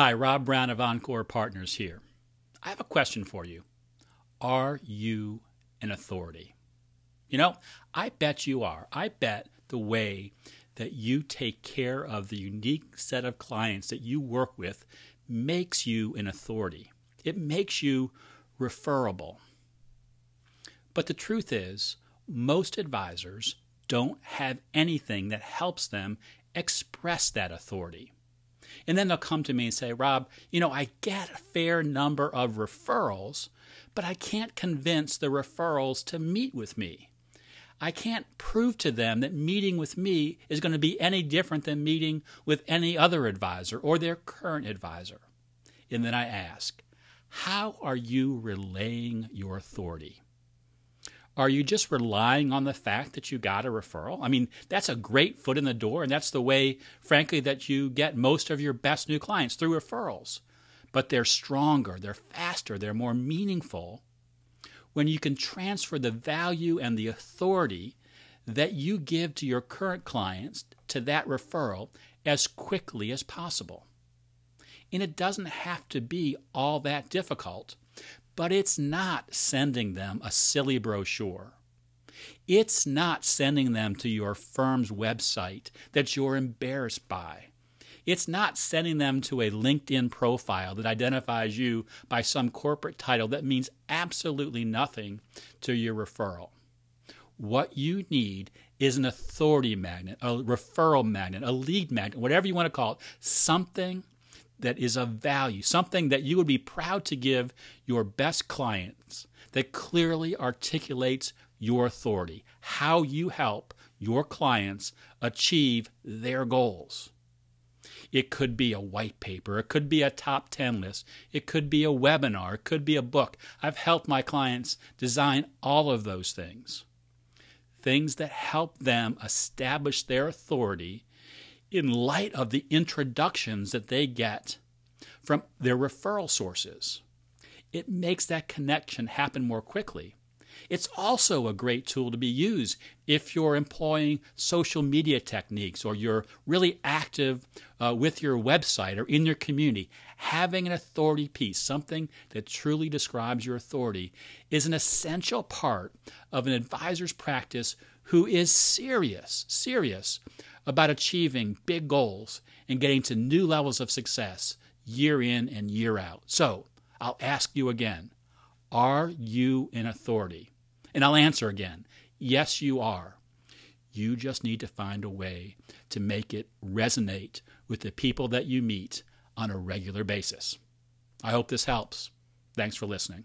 Hi, Rob Brown of Encore Partners here. I have a question for you. Are you an authority? You know, I bet you are. I bet the way that you take care of the unique set of clients that you work with makes you an authority. It makes you referable. But the truth is, most advisors don't have anything that helps them express that authority. And then they'll come to me and say, Rob, you know, I get a fair number of referrals, but I can't convince the referrals to meet with me. I can't prove to them that meeting with me is going to be any different than meeting with any other advisor or their current advisor. And then I ask, how are you relaying your authority? Are you just relying on the fact that you got a referral? I mean, that's a great foot in the door, and that's the way, frankly, that you get most of your best new clients through referrals. But they're stronger, they're faster, they're more meaningful when you can transfer the value and the authority that you give to your current clients to that referral as quickly as possible. And it doesn't have to be all that difficult but it's not sending them a silly brochure. It's not sending them to your firm's website that you're embarrassed by. It's not sending them to a LinkedIn profile that identifies you by some corporate title that means absolutely nothing to your referral. What you need is an authority magnet, a referral magnet, a lead magnet, whatever you want to call it, something that is of value, something that you would be proud to give your best clients that clearly articulates your authority, how you help your clients achieve their goals. It could be a white paper, it could be a top 10 list, it could be a webinar, it could be a book. I've helped my clients design all of those things. Things that help them establish their authority in light of the introductions that they get from their referral sources. It makes that connection happen more quickly. It's also a great tool to be used if you're employing social media techniques or you're really active uh, with your website or in your community. Having an authority piece, something that truly describes your authority, is an essential part of an advisor's practice who is serious, serious about achieving big goals and getting to new levels of success year in and year out. So I'll ask you again Are you in authority? And I'll answer again Yes, you are. You just need to find a way to make it resonate with the people that you meet on a regular basis. I hope this helps. Thanks for listening.